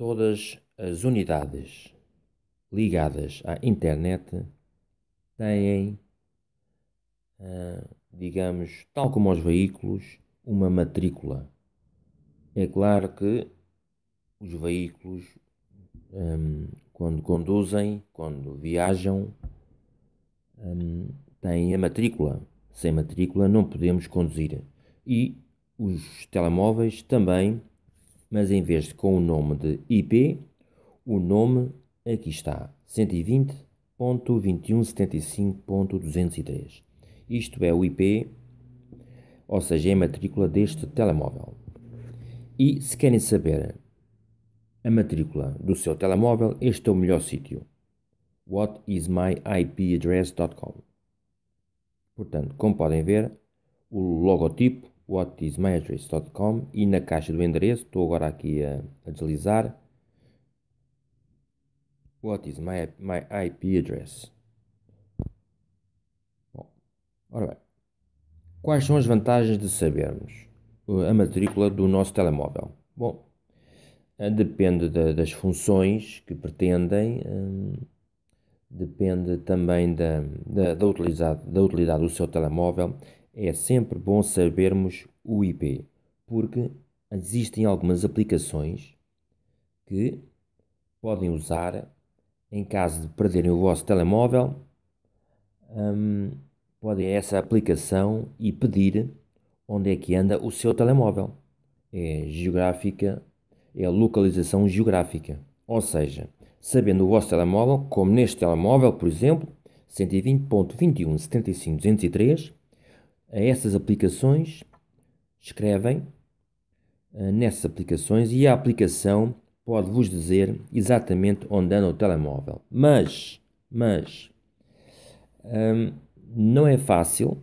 Todas as unidades ligadas à internet têm, ah, digamos, tal como os veículos, uma matrícula. É claro que os veículos, hum, quando conduzem, quando viajam, hum, têm a matrícula. Sem matrícula não podemos conduzir. E os telemóveis também mas em vez de com o nome de IP, o nome aqui está 120.2175.203. Isto é o IP, ou seja, é a matrícula deste telemóvel. E se querem saber a matrícula do seu telemóvel, este é o melhor sítio. whatismyipaddress.com Portanto, como podem ver, o logotipo whatismatrix.com e na caixa do endereço, estou agora aqui a, a deslizar, what is my, my IP address? Bom, ora bem, quais são as vantagens de sabermos uh, a matrícula do nosso telemóvel? Bom, eh, depende de, das funções que pretendem, hum, depende também da, da, da, utilidade, da utilidade do seu telemóvel é sempre bom sabermos o IP, porque existem algumas aplicações que podem usar em caso de perderem o vosso telemóvel. Um, podem essa aplicação e pedir onde é que anda o seu telemóvel. É geográfica, é localização geográfica. Ou seja, sabendo o vosso telemóvel, como neste telemóvel, por exemplo, 120.21.75.203, a essas aplicações, escrevem eh, nessas aplicações e a aplicação pode vos dizer exatamente onde anda o telemóvel. Mas, mas, hum, não é fácil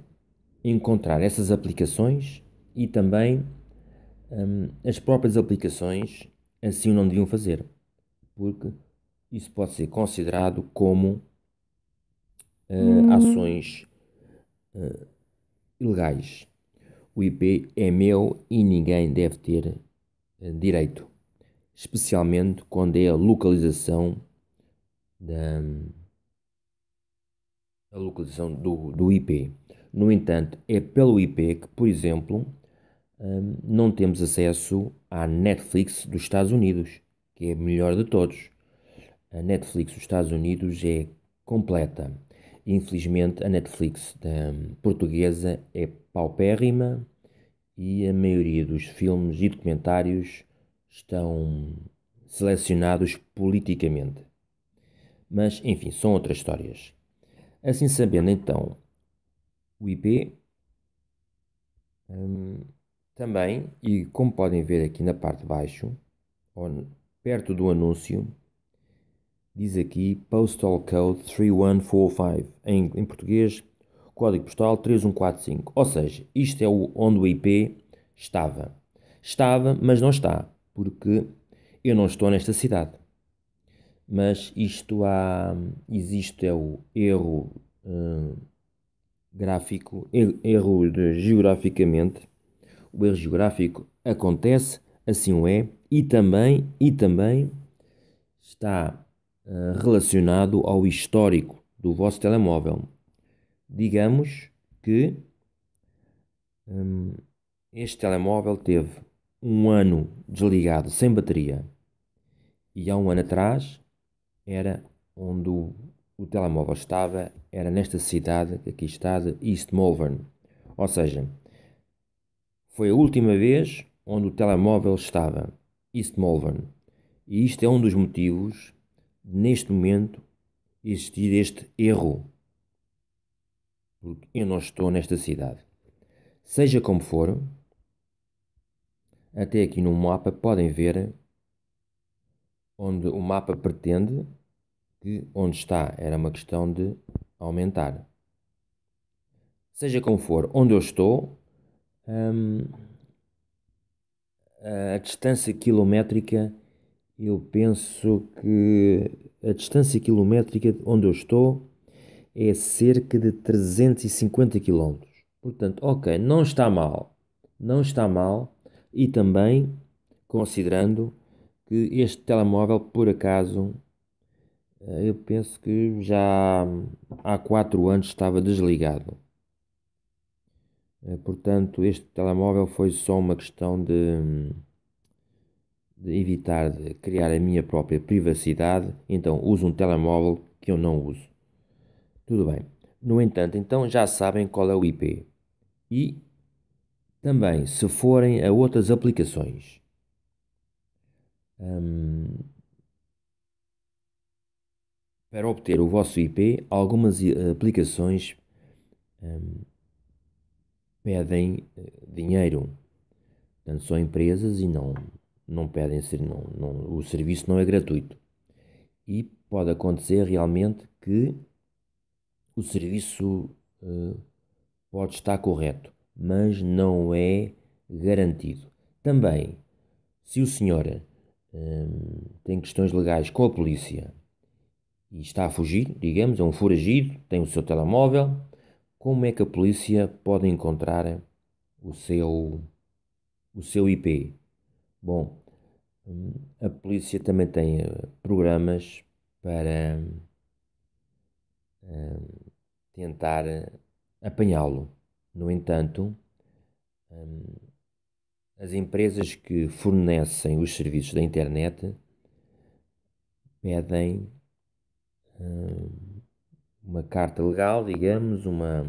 encontrar essas aplicações e também hum, as próprias aplicações assim não deviam fazer, porque isso pode ser considerado como uh, ações uh, ilegais. O IP é meu e ninguém deve ter eh, direito, especialmente quando é a localização da a localização do, do IP. No entanto, é pelo IP que, por exemplo, hum, não temos acesso à Netflix dos Estados Unidos, que é a melhor de todos. A Netflix dos Estados Unidos é completa. Infelizmente, a Netflix portuguesa é paupérrima e a maioria dos filmes e documentários estão selecionados politicamente. Mas, enfim, são outras histórias. Assim sabendo, então, o IP hum, também, e como podem ver aqui na parte de baixo, ou perto do anúncio, diz aqui Postal Code 3145, em, em português, código postal 3145. Ou seja, isto é o onde o IP estava. Estava, mas não está, porque eu não estou nesta cidade. Mas isto há. Existe é o erro hum, gráfico, er, erro de, geograficamente. O erro geográfico acontece, assim o é, e também, e também está eh, relacionado ao histórico do vosso telemóvel. Digamos que hum, este telemóvel teve um ano desligado, sem bateria, e há um ano atrás era onde o, o telemóvel estava, era nesta cidade que aqui está, de East Malvern. Ou seja, foi a última vez onde o telemóvel estava, East Malvern. E isto é um dos motivos neste momento, existir este erro. Porque eu não estou nesta cidade. Seja como for, até aqui no mapa podem ver onde o mapa pretende que onde está era uma questão de aumentar. Seja como for, onde eu estou, hum, a distância quilométrica eu penso que a distância quilométrica onde eu estou é cerca de 350 km. Portanto, ok, não está mal. Não está mal. E também considerando que este telemóvel, por acaso, eh, eu penso que já há 4 anos estava desligado. Eh, portanto, este telemóvel foi só uma questão de hum, de evitar de criar a minha própria privacidade, então uso um telemóvel que eu não uso. Tudo bem. No entanto, então já sabem qual é o IP. E também, se forem a outras aplicações. Hum, para obter o vosso IP, algumas eh, aplicações hum, pedem eh, dinheiro. Portanto, são empresas e não não pedem não, não, o serviço não é gratuito e pode acontecer realmente que o serviço uh, pode estar correto, mas não é garantido. Também, se o senhor um, eh, tem questões legais com a polícia e está a fugir, digamos, é um foragido, tem o seu telemóvel, como é que a polícia pode encontrar o seu, o seu IP? Bom, a polícia também tem eh, programas para um, eh, tentar eh, apanhá-lo. No entanto, um, as empresas que fornecem os serviços da internet pedem um, uma carta legal, digamos, uma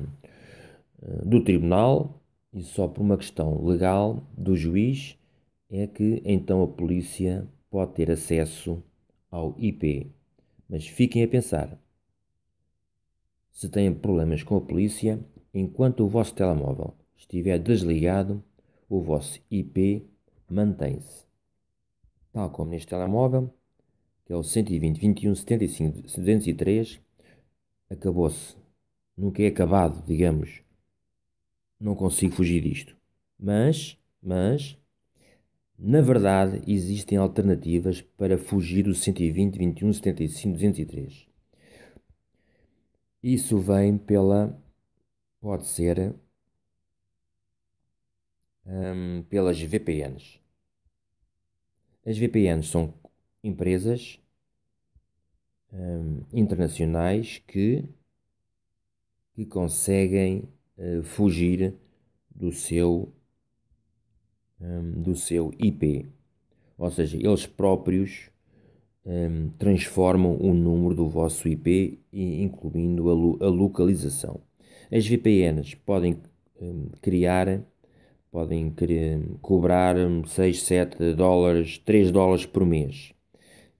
do tribunal e só por uma questão legal do juiz é que então a polícia pode ter acesso ao IP. Mas fiquem a pensar. Se têm problemas com a polícia, enquanto o vosso telemóvel estiver desligado, o vosso IP mantém-se. Tal como neste telemóvel, que é o 120 21 75 203, acabou-se. Nunca é acabado, digamos. Não consigo fugir disto. Mas, mas, na verdade, existem alternativas para fugir do 120, 21, 75, 203. Isso vem pela. pode ser. Um, pelas VPNs. As VPNs são empresas um, internacionais que, que conseguem uh, fugir do seu um, do seu IP. Ou seja, eles próprios um, transformam o número do vosso IP, incluindo a, a localização. As VPNs podem um, criar, podem criar, cobrar 6, 7 dólares, 3 dólares por mês.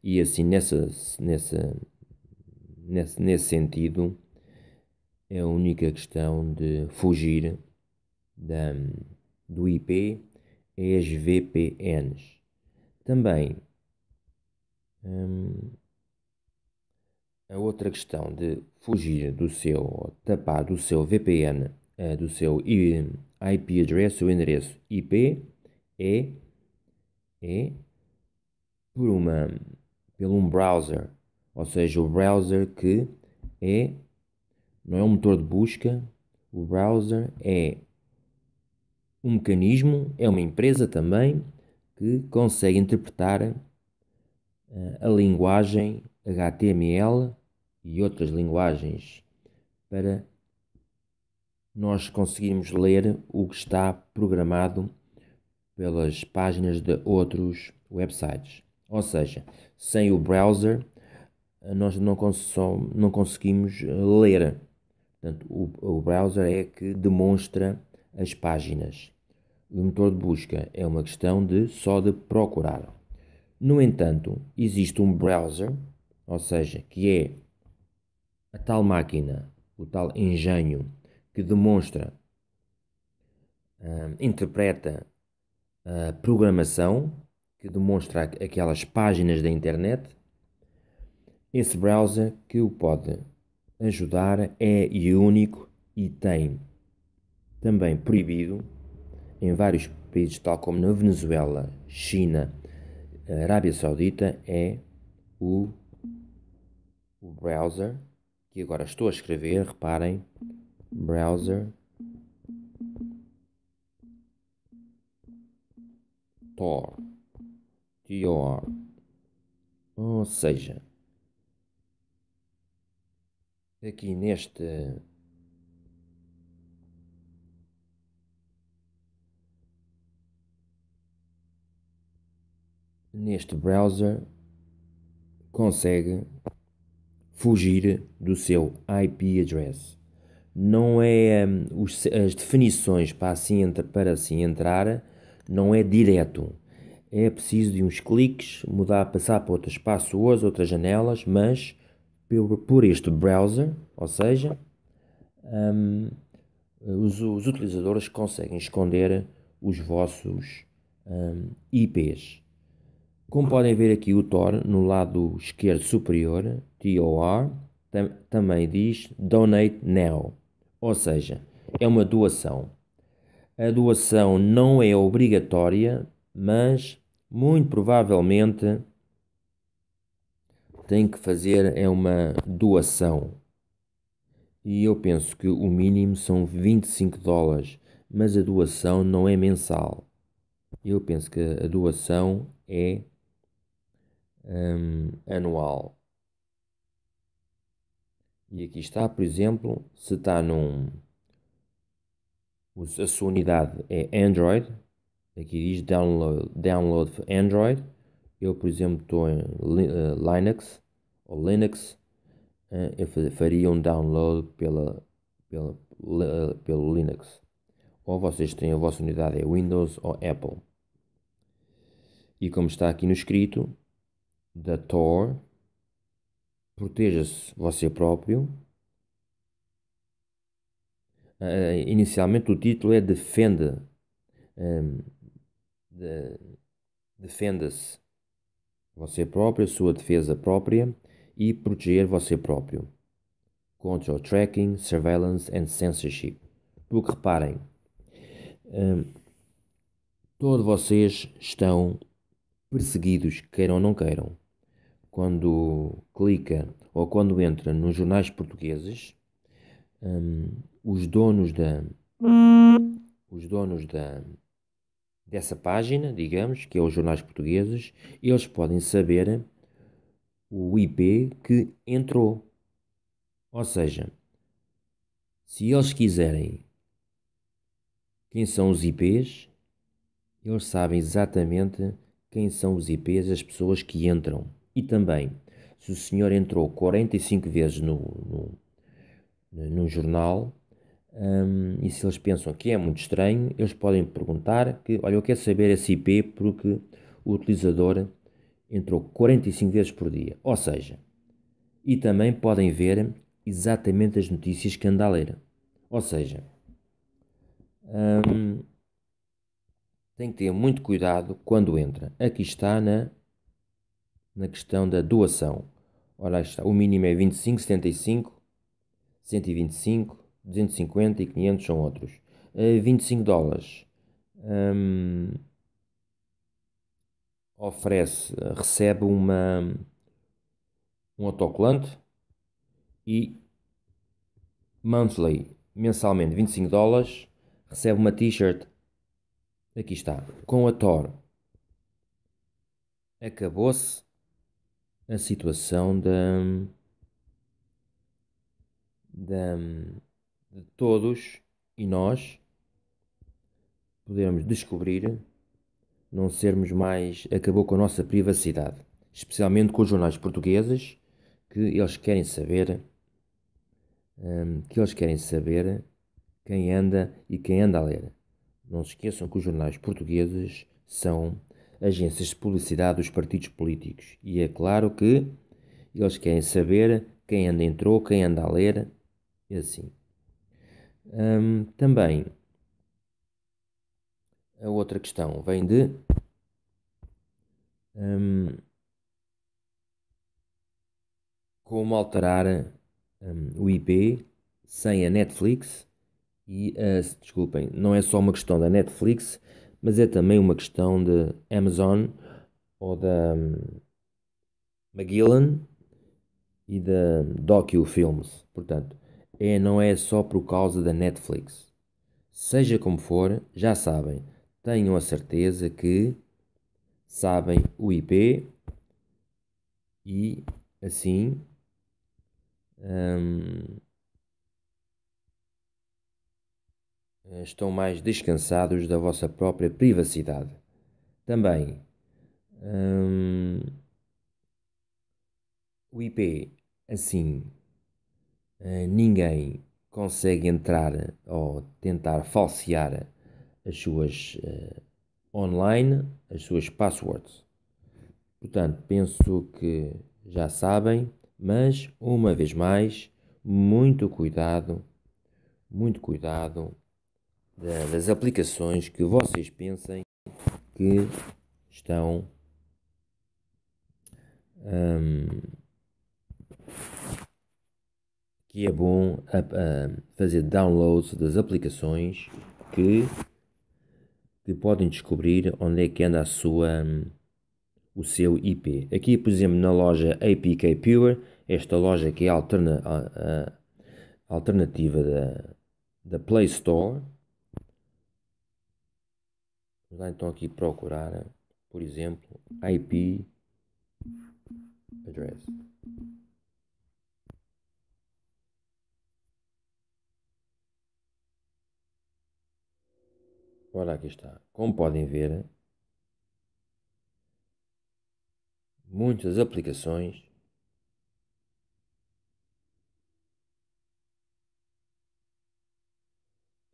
E assim, nessa, nessa, nesse, nesse sentido, é a única questão de fugir da, do IP é as VPNs. Também hum, a outra questão de fugir do seu, tapar do seu VPN, eh, do seu IP address, o endereço IP, é, é por uma, pelo um browser, ou seja, o browser que é, não é um motor de busca, o browser é o mecanismo é uma empresa também que consegue interpretar eh, a linguagem HTML e outras linguagens para nós conseguirmos ler o que está programado pelas páginas de outros websites. Ou seja, sem o browser eh, nós não, cons não conseguimos eh, ler. Portanto, o, o browser é que demonstra as páginas o motor de busca é uma questão de só de procurar. No entanto, existe um browser, ou seja, que é a tal máquina, o tal engenho que demonstra, uh, interpreta a programação, que demonstra aquelas páginas da internet. Esse browser que o pode ajudar é único e tem também proibido em vários países, tal como na Venezuela, China, Arábia Saudita, é o, o browser, que agora estou a escrever, reparem, browser Tor, Tor, ou seja, aqui neste neste browser consegue fugir do seu IP address. Não é um, os, as definições para assim entra, para assim entrar não é direto. É preciso de uns cliques, mudar, passar para outras passwords, outras janelas, mas por, por este browser, ou seja, um, os, os, utilizadores conseguem esconder os vossos um, IPs. Como podem ver aqui o Tor no lado esquerdo superior, TOR, tam também diz Donate Now, ou seja, é uma doação. A doação não é obrigatória, mas muito provavelmente tem que fazer é uma doação. E eu penso que o mínimo são 25 dólares, mas a doação não é mensal. Eu penso que a doação é um, anual. E aqui está, por exemplo, se está num. A sua unidade é Android, aqui diz download, download for Android. Eu, por exemplo, estou em eh, Linux ou Linux, eh, eu faria um download pela, pela, eh, pelo Linux. Ou vocês têm a vossa unidade é Windows ou Apple. E como está aqui no escrito, da Tor. Proteja-se você próprio. Uh, inicialmente o título é Defenda. Um, ehm, de, Defenda-se você próprio, sua defesa própria e proteger você próprio contra o tracking, surveillance and censorship. Porque reparem, um, ehm, todos vocês estão perseguidos, queiram ou não queiram quando clica ou quando entra nos jornais portugueses, um, os donos da os donos da dessa página, digamos, que é os jornais portugueses, eles podem saber o IP que entrou. Ou seja, se eles quiserem quem são os IPs, eles sabem exatamente quem são os IPs, as pessoas que entram. E também, se o senhor entrou 45 vezes no, no, no jornal, um, e se eles pensam que é muito estranho, eles podem perguntar que, olha, eu quero saber esse IP porque o utilizador entrou 45 vezes por dia. Ou seja, e também podem ver exatamente as notícias que anda a ler. Ou seja, um, tem que ter muito cuidado quando entra. Aqui está na na questão da doação. Ora, está, o mínimo é 25, 75, 125, 250 e 500 são outros. Uh, eh, 25 dólares. Um, oferece, recebe uma, um autocolante e monthly, mensalmente 25 dólares, recebe uma t-shirt, aqui está, com a Thor. Acabou-se a situação de todos e nós podermos descobrir, não sermos mais. acabou com a nossa privacidade, especialmente com os jornais portugueses, que eles querem saber. Um, que eles querem saber quem anda e quem anda a ler. Não se esqueçam que os jornais portugueses são agências de publicidade dos partidos políticos. E é claro que eles querem saber quem anda entrou, quem anda a ler e assim. Hum, também a outra questão vem de hum, como alterar hum, o IP sem a Netflix e a, desculpem, não é só uma questão da Netflix, mas é também uma questão de Amazon ou da hum, McGillan e da Docu Films. Portanto, é, não é só por causa da Netflix. Seja como for, já sabem, tenham a certeza que sabem o IP e assim. Hum, Eh, estão mais descansados da vossa própria privacidade. Também, hum, o IP, assim, eh, ninguém consegue entrar ou tentar falsear as suas uh, online, as suas passwords. Portanto, penso que já sabem, mas uma vez mais, muito cuidado, muito cuidado das aplicações que vocês pensem que estão um, que é bom a, a fazer downloads das aplicações que, que podem descobrir onde é que anda a sua hum, o seu IP. Aqui, por exemplo, na loja APK Pure, esta loja que é alterna, a, a alternativa da, da Play Store, Vamos lá então aqui procurar, né? por exemplo, IP address. Olha, aqui está. Como podem ver, né? muitas aplicações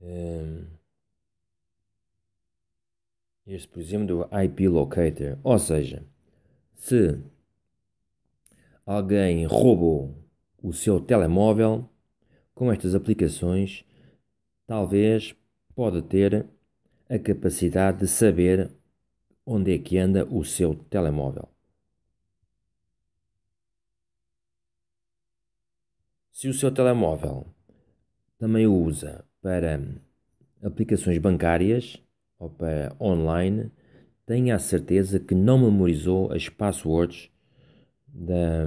é, Este, por exemplo, do IP Locator. Ou seja, se alguém roubou o seu telemóvel, com estas aplicações, talvez pode ter a capacidade de saber onde é que anda o seu telemóvel. Se o seu telemóvel também o usa para aplicações bancárias, ou para online, tenha a certeza que não memorizou as passwords da,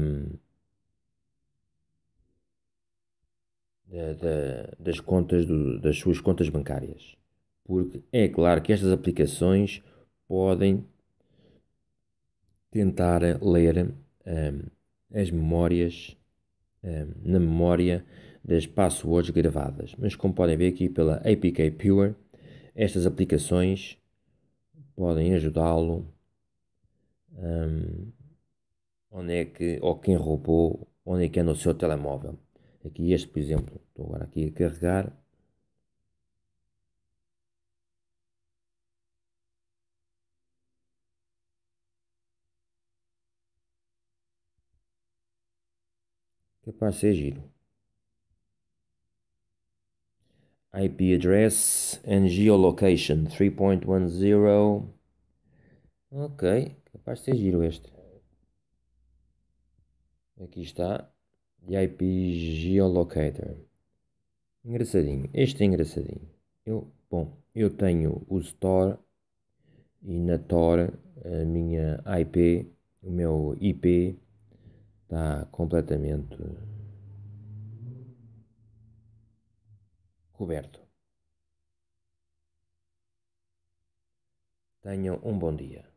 da, da, das, contas do, das suas contas bancárias. Porque é claro que estas aplicações podem tentar ler um, as memórias um, na memória das passwords gravadas. Mas como podem ver aqui pela APK Pure, estas aplicações podem ajudá-lo. Um, onde é que, ou quem roubou, onde é que anda o seu telemóvel. Aqui este, por exemplo, estou agora aqui a carregar. Capaz de ser giro. IP address and geolocation 3.10 ok, capaz de ser giro este aqui está IP geolocator engraçadinho, este é engraçadinho eu, bom, eu tenho o store e na Tor a minha IP, o meu IP está completamente coberto. Tenham um bom dia.